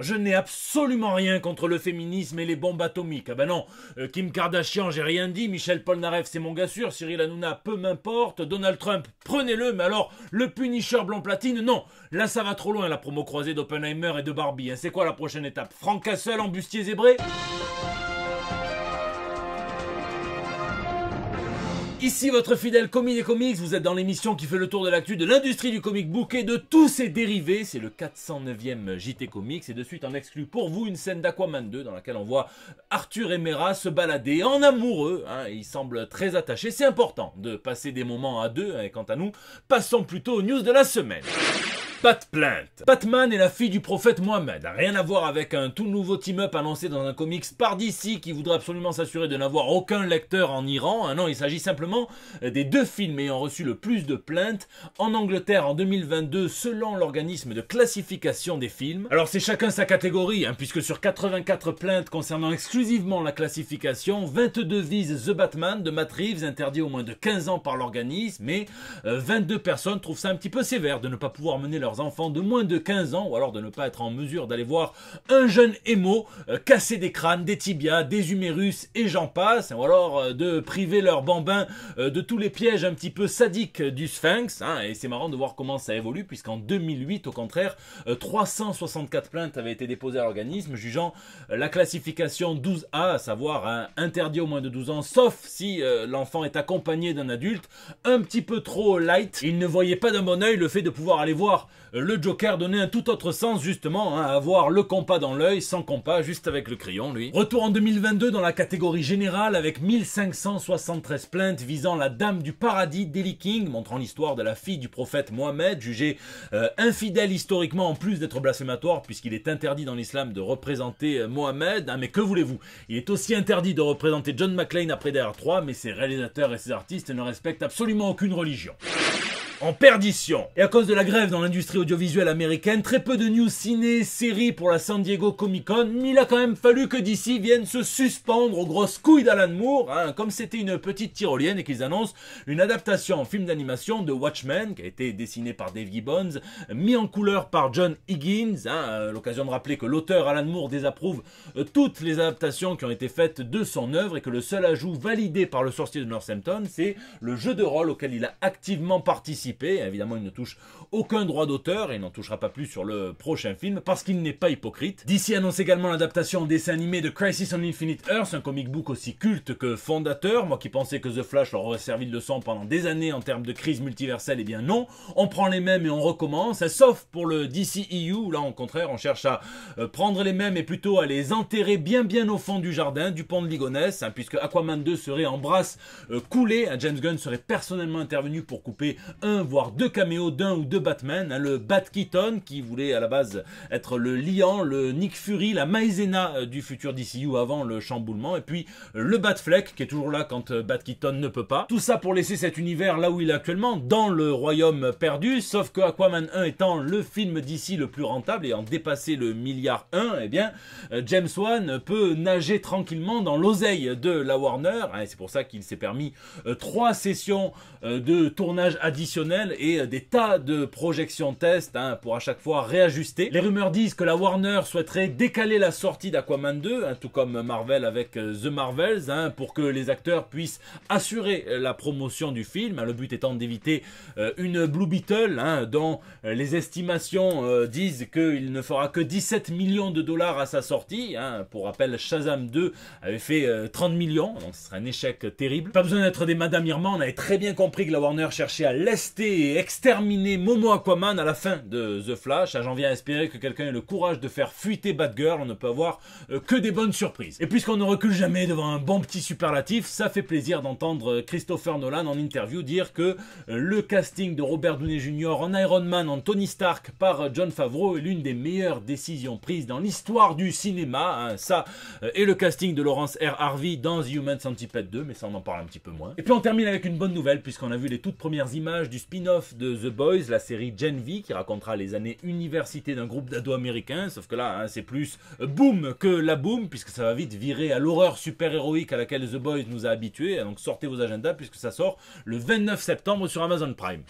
Je n'ai absolument rien contre le féminisme et les bombes atomiques. Ah ben non, euh, Kim Kardashian, j'ai rien dit, Michel Polnareff, c'est mon gars sûr, Cyril Hanouna, peu m'importe, Donald Trump, prenez-le, mais alors, le Punisher blanc platine, non. Là, ça va trop loin, la promo croisée d'Oppenheimer et de Barbie. Hein. C'est quoi la prochaine étape Franck Castle en zébré Ici votre fidèle Comic et Comics, vous êtes dans l'émission qui fait le tour de l'actu de l'industrie du comic book et de tous ses dérivés. C'est le 409e JT Comics et de suite en exclut pour vous une scène d'Aquaman 2 dans laquelle on voit Arthur et Mera se balader en amoureux. Hein. ils il semble très attaché, c'est important de passer des moments à deux. et quant à nous, passons plutôt aux news de la semaine. Pas de plainte. Batman est la fille du prophète Mohamed. Rien à voir avec un tout nouveau team-up annoncé dans un comics par DC qui voudrait absolument s'assurer de n'avoir aucun lecteur en Iran. Ah non, il s'agit simplement des deux films ayant reçu le plus de plaintes en Angleterre en 2022 selon l'organisme de classification des films. Alors c'est chacun sa catégorie, hein, puisque sur 84 plaintes concernant exclusivement la classification, 22 visent The Batman de Matt Reeves, interdit au moins de 15 ans par l'organisme, et euh, 22 personnes trouvent ça un petit peu sévère de ne pas pouvoir mener leur enfants de moins de 15 ans, ou alors de ne pas être en mesure d'aller voir un jeune émo euh, casser des crânes, des tibias, des humérus et j'en passe, ou alors euh, de priver leurs bambins euh, de tous les pièges un petit peu sadiques du sphinx. Hein, et c'est marrant de voir comment ça évolue, puisqu'en 2008, au contraire, 364 plaintes avaient été déposées à l'organisme, jugeant la classification 12A, à savoir un hein, interdit aux moins de 12 ans, sauf si l'enfant est accompagné d'un adulte, un petit peu trop light. Il ne voyait pas d'un bon oeil le fait de pouvoir aller voir le Joker donnait un tout autre sens justement hein, à avoir le compas dans l'œil, sans compas, juste avec le crayon lui. Retour en 2022 dans la catégorie générale avec 1573 plaintes visant la Dame du Paradis d'Eli King, montrant l'histoire de la fille du prophète Mohamed jugée euh, infidèle historiquement en plus d'être blasphématoire puisqu'il est interdit dans l'islam de représenter Mohamed, euh, Mohammed. Ah, mais que voulez-vous Il est aussi interdit de représenter John McClane après DR3, mais ses réalisateurs et ses artistes ne respectent absolument aucune religion en perdition. Et à cause de la grève dans l'industrie audiovisuelle américaine, très peu de news ciné, séries pour la San Diego Comic Con, mais il a quand même fallu que DC vienne se suspendre aux grosses couilles d'Alan Moore, hein, comme c'était une petite tyrolienne et qu'ils annoncent une adaptation en film d'animation de Watchmen, qui a été dessiné par Dave Gibbons, mis en couleur par John Higgins, hein, euh, l'occasion de rappeler que l'auteur Alan Moore désapprouve euh, toutes les adaptations qui ont été faites de son œuvre et que le seul ajout validé par le sorcier de Northampton, c'est le jeu de rôle auquel il a activement participé Évidemment, il ne touche aucun droit d'auteur et n'en touchera pas plus sur le prochain film parce qu'il n'est pas hypocrite. DC annonce également l'adaptation en dessin animé de Crisis on Infinite Earth, un comic book aussi culte que fondateur. Moi qui pensais que The Flash leur aurait servi de leçon pendant des années en termes de crise multiverselle, eh bien non. On prend les mêmes et on recommence, sauf pour le DCEU. Là, au contraire, on cherche à euh, prendre les mêmes et plutôt à les enterrer bien bien au fond du jardin, du pont de Ligonesse, hein, puisque Aquaman 2 serait en brasse euh, coulée. Euh, James Gunn serait personnellement intervenu pour couper un voire deux caméos d'un ou deux Batman. Hein, le Bat Keaton, qui voulait à la base être le liant, le Nick Fury, la Maizena euh, du futur DCU avant le chamboulement, et puis le Batfleck, qui est toujours là quand euh, Bat Keaton ne peut pas. Tout ça pour laisser cet univers là où il est actuellement, dans le royaume perdu, sauf que Aquaman 1 étant le film d'ici le plus rentable, et en dépasser le milliard 1, et eh bien, euh, James Wan peut nager tranquillement dans l'oseille de la Warner, hein, et c'est pour ça qu'il s'est permis trois sessions de tournage additionnel et euh, des tas de projections tests hein, pour à chaque fois réajuster. Les rumeurs disent que la Warner souhaiterait décaler la sortie d'Aquaman 2, hein, tout comme Marvel avec euh, The Marvels, hein, pour que les acteurs puissent assurer euh, la promotion du film, le but étant d'éviter une Blue Beetle dont les estimations disent qu'il ne fera que 17 millions de dollars à sa sortie. Pour rappel, Shazam 2 avait fait 30 millions, ce serait un échec terrible. Pas besoin d'être des Madame Irma, on avait très bien compris que la Warner cherchait à l'est et exterminer Momo Aquaman à la fin de The Flash. Ah, j'en viens à espérer que quelqu'un ait le courage de faire fuiter Batgirl. On ne peut avoir euh, que des bonnes surprises. Et puisqu'on ne recule jamais devant un bon petit superlatif, ça fait plaisir d'entendre euh, Christopher Nolan en interview dire que euh, le casting de Robert Downey Jr. en Iron Man, en Tony Stark par John Favreau est l'une des meilleures décisions prises dans l'histoire du cinéma. Hein. Ça et le casting de Laurence R. Harvey dans The Human Centipede 2, mais ça on en parle un petit peu moins. Et puis on termine avec une bonne nouvelle puisqu'on a vu les toutes premières images du spin-off de The Boys, la série Gen V, qui racontera les années université d'un groupe d'ados américains, sauf que là, hein, c'est plus euh, boom que la boom, puisque ça va vite virer à l'horreur super-héroïque à laquelle The Boys nous a habitués, donc sortez vos agendas, puisque ça sort le 29 septembre sur Amazon Prime.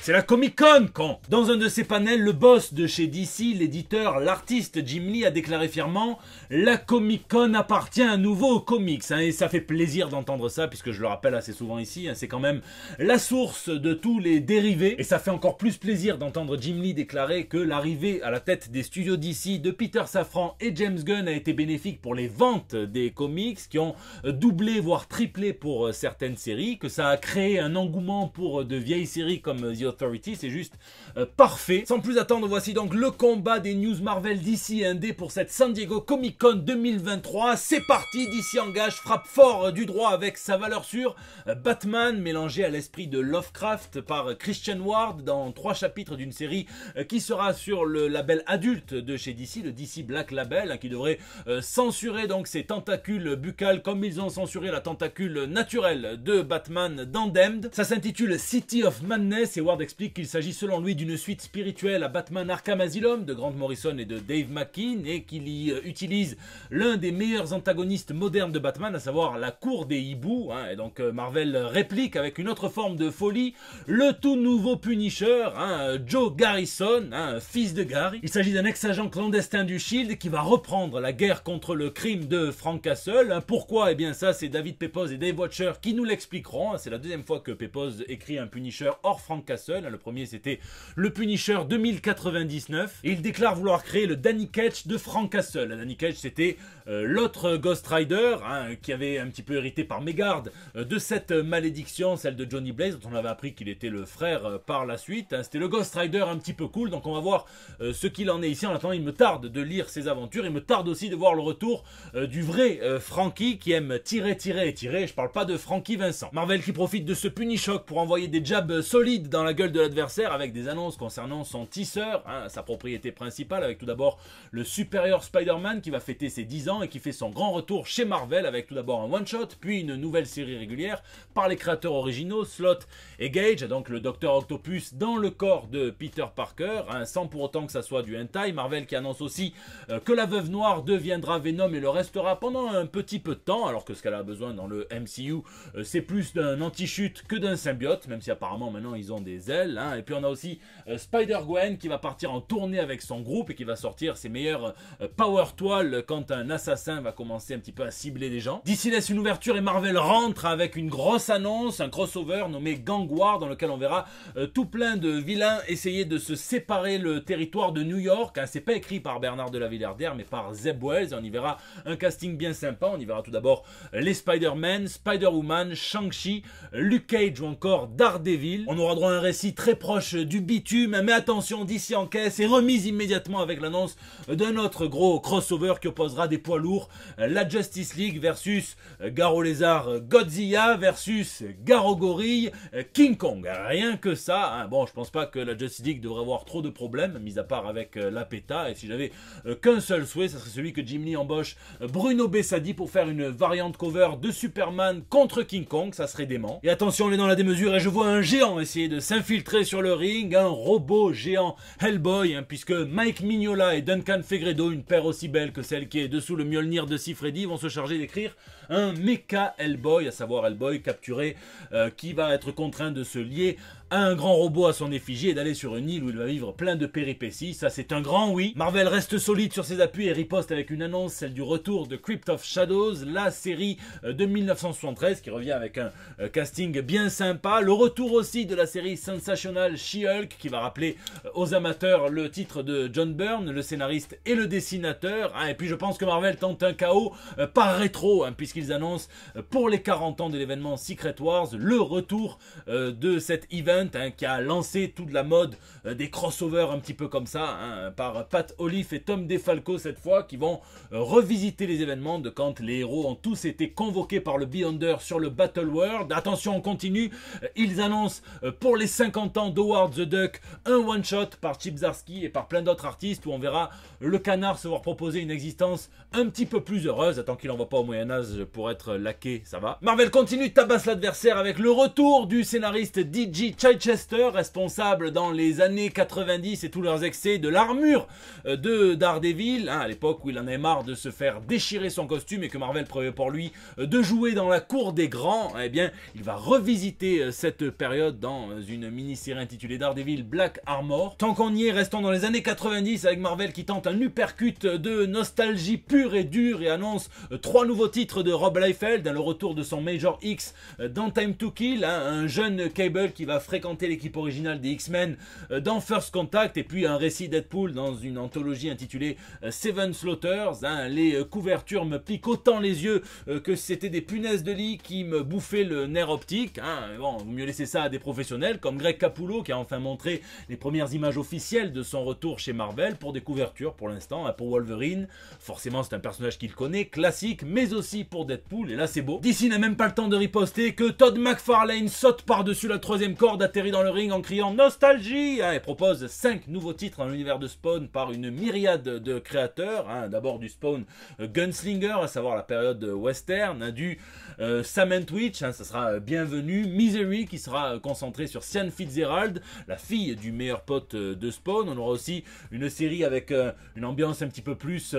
C'est la Comic Con, con Dans un de ses panels, le boss de chez DC, l'éditeur, l'artiste Jim Lee a déclaré fièrement « La Comic Con appartient à nouveau aux comics hein. Et ça fait plaisir d'entendre ça, puisque je le rappelle assez souvent ici, hein. c'est quand même la source de tous les dérivés. Et ça fait encore plus plaisir d'entendre Jim Lee déclarer que l'arrivée à la tête des studios DC de Peter Safran et James Gunn a été bénéfique pour les ventes des comics, qui ont doublé voire triplé pour euh, certaines séries, que ça a créé un engouement pour euh, de vieilles séries comme The Authority, c'est juste euh, parfait. Sans plus attendre, voici donc le combat des news Marvel DC Indé pour cette San Diego Comic Con 2023. C'est parti, DC engage, frappe fort euh, du droit avec sa valeur sûre. Euh, Batman mélangé à l'esprit de Lovecraft par Christian Ward dans trois chapitres d'une série qui sera sur le label adulte de chez DC, le DC Black Label, hein, qui devrait censurer donc ses tentacules buccales comme ils ont censuré la tentacule naturelle de Batman dans Damned. Ça s'intitule City of Madness et Ward explique qu'il s'agit selon lui d'une suite spirituelle à Batman Arkham Asylum de Grant Morrison et de Dave McKean et qu'il y euh, utilise l'un des meilleurs antagonistes modernes de Batman, à savoir la cour des hiboux. Hein. et donc euh, Marvel réplique avec une autre forme de folie le tout nouveau Punisher, hein, Joe Garrison, hein, fils de Gary. Il s'agit d'un ex-agent clandestin du Shield qui va reprendre la guerre contre le crime de Frank Castle. Pourquoi Eh bien ça c'est David Peppos et Dave Watcher qui nous l'expliqueront. C'est la deuxième fois que Peppos écrit un Punisher hors Frank Castle. Hein. Le premier, c'était le Punisher 2099. Et il déclare vouloir créer le Danny Ketch de Frank Castle. Danny Ketch, c'était euh, l'autre euh, Ghost Rider hein, qui avait un petit peu hérité par mégarde euh, de cette malédiction, celle de Johnny Blaze, dont on avait appris qu'il était le frère par la suite. Hein. C'était le Ghost Rider un petit peu cool, donc on va voir ce qu'il en est ici. En attendant, il me tarde de lire ses aventures. Il me tarde aussi de voir le retour du vrai Frankie qui aime tirer, tirer et tirer. Je parle pas de Frankie Vincent. Marvel qui profite de ce Punishock pour envoyer des jabs solides dans la gueule de l'adversaire avec des annonces concernant son tisseur, hein, sa propriété principale, avec tout d'abord le supérieur Spider-Man qui va fêter ses 10 ans et qui fait son grand retour chez Marvel avec tout d'abord un one-shot, puis une nouvelle série régulière par les créateurs originaux, Slot et Gage, donc le Docteur Octopus dans le corps de Peter Parker, hein, sans pour autant que ça soit du hentai. Marvel qui annonce aussi euh, que la Veuve Noire deviendra Venom et le restera pendant un petit peu de temps, alors que ce qu'elle a besoin dans le MCU, euh, c'est plus d'un anti-chute que d'un symbiote, même si apparemment maintenant ils ont des Hein. Et puis on a aussi euh, Spider-Gwen qui va partir en tournée avec son groupe et qui va sortir ses meilleurs euh, power toiles quand un assassin va commencer un petit peu à cibler des gens. D'ici laisse une ouverture et Marvel rentre avec une grosse annonce, un crossover nommé Gang War dans lequel on verra euh, tout plein de vilains essayer de se séparer le territoire de New York. Hein. C'est pas écrit par Bernard de la Villardière mais par Zeb Wells. on y verra un casting bien sympa. On y verra tout d'abord les Spider-Man, Spider-Woman, Shang-Chi, Luke Cage ou encore Daredevil. On aura droit à un récit très proche du bitume, mais attention, d'ici en caisse et remise immédiatement avec l'annonce d'un autre gros crossover qui opposera des poids lourds, la Justice League versus Garo Lézard Godzilla versus Garo Gorille King Kong. Rien que ça, hein. bon je pense pas que la Justice League devrait avoir trop de problèmes, mis à part avec euh, la PETA, et si j'avais euh, qu'un seul souhait, ça serait celui que Jim Lee embauche euh, Bruno Bessadi pour faire une variante cover de Superman contre King Kong, ça serait dément. Et attention, on est dans la démesure et je vois un géant essayer de s'infiltrer filtré sur le ring un robot géant Hellboy, hein, puisque Mike Mignola et Duncan Fegredo, une paire aussi belle que celle qui est dessous le Mjolnir de Sifredi, vont se charger d'écrire un mecha Hellboy, à savoir Hellboy capturé, euh, qui va être contraint de se lier un grand robot à son effigie et d'aller sur une île où il va vivre plein de péripéties, ça c'est un grand oui. Marvel reste solide sur ses appuis et riposte avec une annonce, celle du retour de Crypt of Shadows, la série euh, de 1973 qui revient avec un euh, casting bien sympa, le retour aussi de la série Sensational She-Hulk qui va rappeler euh, aux amateurs le titre de John Byrne, le scénariste et le dessinateur, ah, et puis je pense que Marvel tente un chaos par rétro, hein, puisqu'ils annoncent pour les 40 ans de l'événement Secret Wars le retour de cet event Hein, qui a lancé toute la mode euh, des crossovers un petit peu comme ça, hein, par Pat Olive et Tom DeFalco cette fois, qui vont euh, revisiter les événements de quand les héros ont tous été convoqués par le Beyonder sur le Battle World. Attention, on continue. Euh, ils annoncent pour les 50 ans d'Howard the Duck un one-shot par Chipzarski et par plein d'autres artistes, où on verra le canard se voir proposer une existence un petit peu plus heureuse. Attends qu'il n'en va pas au Moyen-Âge pour être laqué, ça va. Marvel continue, tabasse l'adversaire avec le retour du scénariste DJ Chester, responsable dans les années 90 et tous leurs excès de l'armure euh, de Daredevil, hein, à l'époque où il en avait marre de se faire déchirer son costume et que Marvel prévoyait pour lui euh, de jouer dans la cour des grands, eh bien, il va revisiter euh, cette période dans une mini-série intitulée Daredevil Black Armor. Tant qu'on y est, restons dans les années 90 avec Marvel qui tente un uppercut de nostalgie pure et dure et annonce trois nouveaux titres de Rob Liefeld, hein, le retour de son Major X dans Time to Kill, hein, un jeune Cable qui va fréquenter fréquenter l'équipe originale des X-Men euh, dans First Contact et puis un récit Deadpool dans une anthologie intitulée euh, Seven Slaughters. Hein. les euh, couvertures me piquent autant les yeux que c'était des punaises de lit qui me bouffaient le nerf optique. Hein. Bon, vaut mieux laisser ça à des professionnels comme Greg Capullo qui a enfin montré les premières images officielles de son retour chez Marvel pour des couvertures pour l'instant, hein, pour Wolverine. Forcément, c'est un personnage qu'il connaît, classique, mais aussi pour Deadpool, et là c'est beau. D'ici n'a même pas le temps de riposter que Todd McFarlane saute par-dessus la troisième corde atterrit dans le ring en criant Nostalgie ah, et propose 5 nouveaux titres dans l'univers de Spawn par une myriade de créateurs. Hein. D'abord du Spawn euh, Gunslinger, à savoir la période western, hein, du euh, Twitch, hein, ça sera euh, bienvenu, Misery qui sera euh, concentré sur Sian Fitzgerald, la fille du meilleur pote de Spawn. On aura aussi une série avec une ambiance un petit peu plus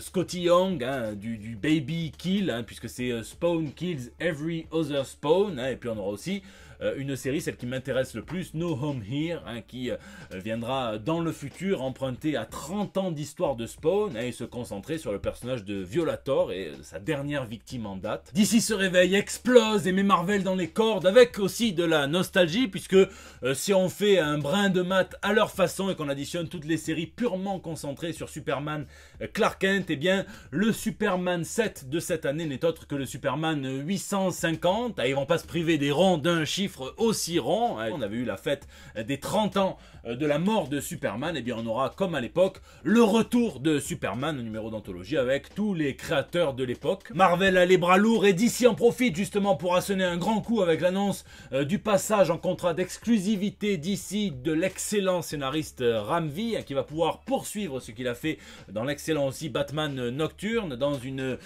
Scotty Young, du, Baby Kill, puisque c'est Spawn Kills Every Other Spawn. et puis on aura aussi euh, une série, celle qui m'intéresse le plus, No Home Here, hein, qui euh, viendra dans le futur emprunter à 30 ans d'histoire de Spawn hein, et se concentrer sur le personnage de Violator et euh, sa dernière victime en date. D'ici se réveille, explose et met Marvel dans les cordes avec aussi de la nostalgie puisque si on fait un brin de maths à leur façon et qu'on additionne toutes les séries purement concentrées sur Superman Clark Kent, eh bien le Superman 7 de cette année n'est autre que le Superman 850. Ah, ils vont pas se priver des ronds d'un chiffre aussi rond, eh, On avait eu la fête des 30 ans euh, de la mort de Superman, et eh bien on aura, comme à l'époque, le retour de Superman, au numéro d'anthologie, avec tous les créateurs de l'époque. Marvel a les bras lourds, et d'ici en profite justement pour assener un grand coup avec l'annonce euh, du passage en contrat d'exclusivité d'ici de l'excellent scénariste euh, Ramvi, hein, qui va pouvoir poursuivre ce qu'il a fait dans l'excellent aussi Batman Nocturne, dans une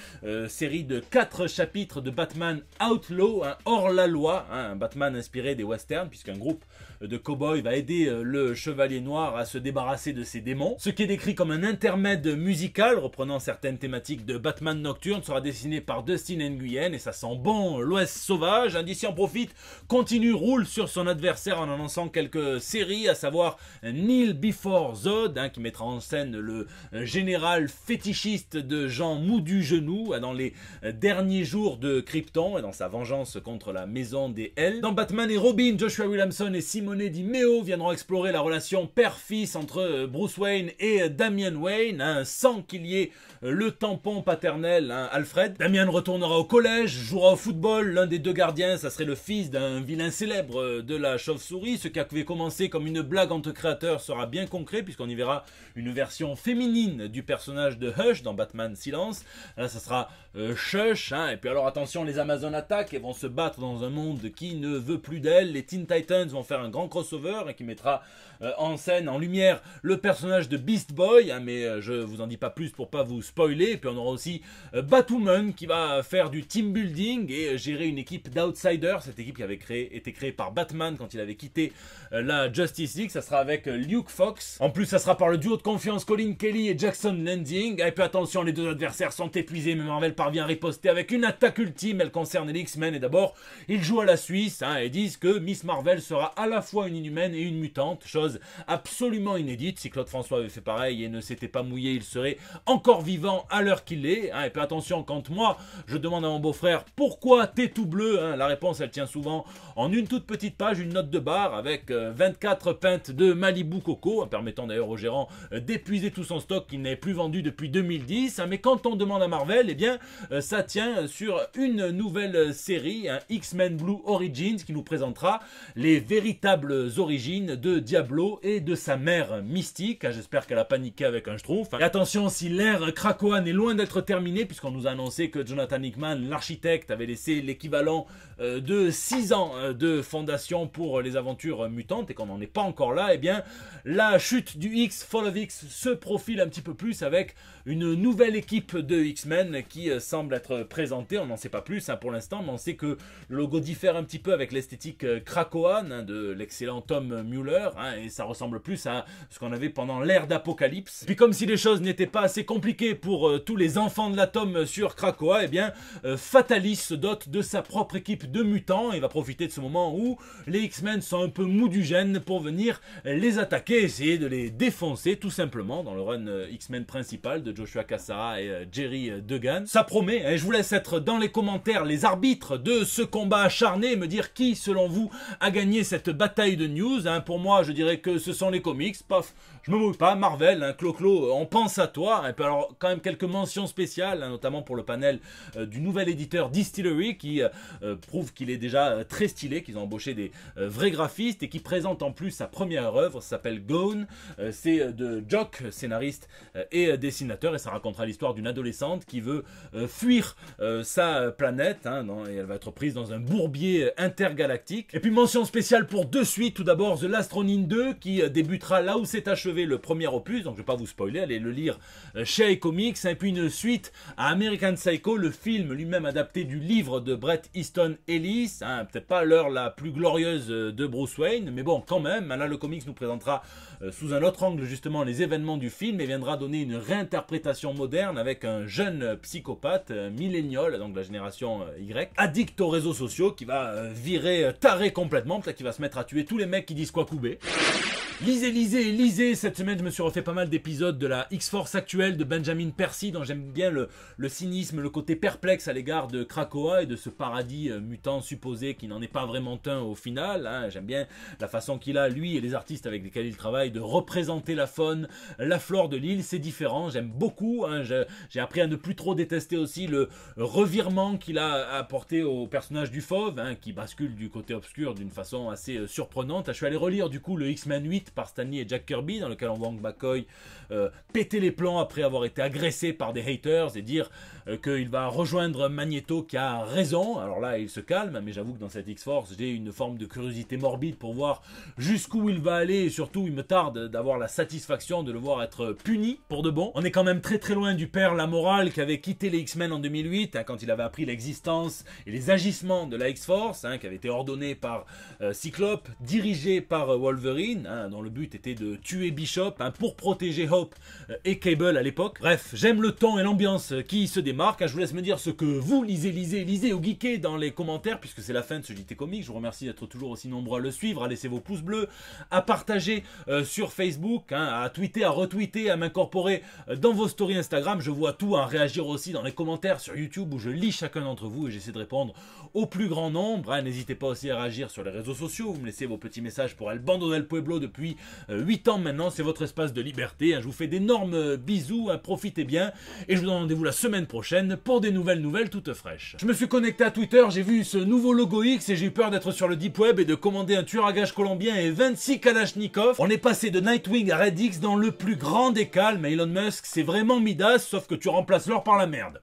série de 4 chapitres de Batman Outlaw, hein, hors la loi, hein, un Batman inspiré des westerns, puisqu'un groupe de cow-boys va aider euh, le chevalier noir à se débarrasser de ses démons. Ce qui est décrit comme un intermède musical, reprenant certaines thématiques de Batman Nocturne, sera dessiné par Dustin Nguyen, et ça sent bon l'Ouest sauvage. Indici en profite, continue, roule sur son adversaire en annonçant quelques séries, à savoir Neil Before Zod, hein, qui mettra en scène le général fétichiste de Jean du Genou, dans les derniers jours de Krypton, et dans sa vengeance contre la maison des L. Batman et Robin, Joshua Williamson et Simone Di Meo viendront explorer la relation père-fils entre euh, Bruce Wayne et euh, Damien Wayne, hein, sans qu'il y ait euh, le tampon paternel, hein, Alfred. Damien retournera au collège, jouera au football, l'un des deux gardiens, ça serait le fils d'un vilain célèbre de la chauve-souris, ce qui avait commencé comme une blague entre créateurs sera bien concret, puisqu'on y verra une version féminine du personnage de Hush dans Batman Silence. Là, ça sera Shush, hein. et puis alors attention, les Amazones attaquent et vont se battre dans un monde qui ne veut plus d'elle. Les Teen Titans vont faire un grand crossover et qui mettra euh, en scène, en lumière, le personnage de Beast Boy. Ah, mais euh, je vous en dis pas plus pour pas vous spoiler. Et puis on aura aussi euh, Batwoman qui va faire du team building et gérer une équipe d'outsiders. Cette équipe qui avait créé, été créée par Batman quand il avait quitté la Justice League. Ça sera avec Luke Fox. En plus, ça sera par le duo de confiance Colin Kelly et Jackson Landing. Ah, et puis attention, les deux adversaires sont épuisés, mais Marvel parvient à riposter avec une attaque ultime. Elle concerne les X-Men et d'abord, il joue à la Suisse. Hein, et disent que Miss Marvel sera à la fois une inhumaine et une mutante, chose absolument inédite. Si Claude François avait fait pareil et ne s'était pas mouillé, il serait encore vivant à l'heure qu'il est. Hein. Et puis attention, quand moi je demande à mon beau-frère pourquoi t'es tout bleu, hein, la réponse elle tient souvent en une toute petite page, une note de barre avec 24 euh, peintes de Malibu Coco, hein, permettant d'ailleurs au gérant euh, d'épuiser tout son stock qu'il n'est plus vendu depuis 2010. mais quand on demande à Marvel, eh bien euh, ça tient sur une nouvelle série, X-Men Blue Origins, qui nous présentera les véritables origines de Diablo et de sa mère mystique. Ah, j'espère qu'elle a paniqué avec un schtroumpf. Et attention, si l'ère Krakoan est loin d'être terminée, puisqu'on nous a annoncé que Jonathan Hickman, l'architecte, avait laissé l'équivalent euh, de 6 ans euh, de fondation pour les aventures mutantes et qu'on n'en est pas encore là, et eh bien, la chute du X, Fall of X, se profile un petit peu plus avec une nouvelle équipe de X-Men qui euh, semble être présentée. On n'en sait pas plus hein, pour l'instant, mais on sait que le logo diffère un petit peu avec les l'esthétique Krakoan, euh, hein, de l'excellent Tom Mueller, hein, et ça ressemble plus à ce qu'on avait pendant l'ère d'Apocalypse. Puis comme si les choses n'étaient pas assez compliquées pour euh, tous les enfants de l'atome sur Krakoa, et eh bien euh, Fatalis se dote de sa propre équipe de mutants et va profiter de ce moment où les X-Men sont un peu mous du gène pour venir les attaquer, essayer de les défoncer tout simplement dans le run X-Men principal de Joshua Cassara et Jerry Degan. Ça promet, et hein, je vous laisse être dans les commentaires les arbitres de ce combat acharné, me dire qui selon vous, a gagné cette bataille de news hein? Pour moi, je dirais que ce sont les comics. Paf, je me mouille pas, Marvel, hein, Clo-Clo, euh, on pense à toi. Et puis alors, quand même quelques mentions spéciales, hein, notamment pour le panel euh, du nouvel éditeur Distillery, qui euh, prouve qu'il est déjà très stylé, qu'ils ont embauché des vrais graphistes et qui présente en plus sa première œuvre, s'appelle Gone. c'est de Jock, scénariste et dessinateur, et ça racontera l'histoire d'une adolescente qui veut fuir sa planète, et elle va être prise dans un bourbier intergalactique Galactique, Et puis mention spéciale pour deux suites, tout d'abord The Lastronine 2 qui euh, débutera là où s'est achevé le premier opus, donc je vais pas vous spoiler, allez le lire euh, chez iComics, et puis une suite à American Psycho, le film lui-même adapté du livre de Bret Easton Ellis, hein, peut-être pas l'heure la plus glorieuse euh, de Bruce Wayne, mais bon quand même, là le comics nous présentera sous un autre angle justement les événements du film et viendra donner une réinterprétation moderne avec un jeune psychopathe, millénial, donc la génération Y, addict aux réseaux sociaux qui va virer euh, taré complètement. Peut-être qu'il va se mettre à tuer tous les mecs qui disent quoi couper. Lisez, lisez, lisez. Cette semaine, je me suis refait pas mal d'épisodes de la X-Force actuelle de Benjamin Percy, dont j'aime bien le, cynisme, le côté perplexe à l'égard de Krakoa et de ce paradis euh, mutant supposé qui n'en est pas vraiment un au final. Hein. J'aime bien la façon qu'il a, lui et les artistes avec lesquels il travaille, de représenter la faune, la flore de l'île. C'est différent, j'aime beaucoup. Hein. J'ai appris à ne plus trop détester aussi le revirement qu'il a apporté au personnage du fauve, hein, qui bascule du côté obscur d'une façon assez euh, surprenante. Je suis allé relire du coup le X-Men 8 par Stanley et Jack Kirby, dans lequel on voit Hank McCoy euh, péter les plans après avoir été agressé par des haters et dire euh, qu'il va rejoindre Magneto qui a raison. Alors là, il se calme, mais j'avoue que dans cette X-Force, j'ai une forme de curiosité morbide pour voir jusqu'où il va aller et surtout, il me tarde d'avoir la satisfaction de le voir être puni pour de bon. On est quand même très très loin du père La Morale qui avait quitté les X-Men en 2008 hein, quand il avait appris l'existence et les agissements de la X-Force hein, qui avait été ordonné par euh, Cyclope, dirigé par Wolverine. Hein, dont le but était de tuer Bishop hein, pour protéger Hope euh, et Cable à l'époque. Bref, j'aime le temps et l'ambiance euh, qui se démarque. Ah, je vous laisse me dire ce que vous lisez, lisez, lisez ou geekez dans les commentaires puisque c'est la fin de ce JT Comics. Je vous remercie d'être toujours aussi nombreux à le suivre, à laisser vos pouces bleus, à partager euh, sur Facebook, hein, à tweeter, à retweeter, à m'incorporer dans vos stories Instagram. Je vois tout, à hein, réagir aussi dans les commentaires sur YouTube où je lis chacun d'entre vous et j'essaie de répondre au plus grand nombre. Ah, n'hésitez pas aussi à réagir sur les réseaux sociaux. Vous me laissez vos petits messages pour El Bando del Pueblo depuis 8 euh, ans maintenant. C'est votre espace de liberté. Hein. Je vous fais d'énormes euh, bisous. Hein. Profitez bien. Et je vous donne rendez-vous la semaine prochaine pour des nouvelles nouvelles toutes fraîches. Je me suis connecté à Twitter. J'ai vu ce nouveau logo X et j'ai eu peur d'être sur le Deep Web et de commander un tueur à gage colombien et 26 Kalachnikov. On est passé de Nightwing à Red X dans le plus grand des calmes. Elon Musk, c'est vraiment Midas, sauf que tu remplaces l'or par la merde.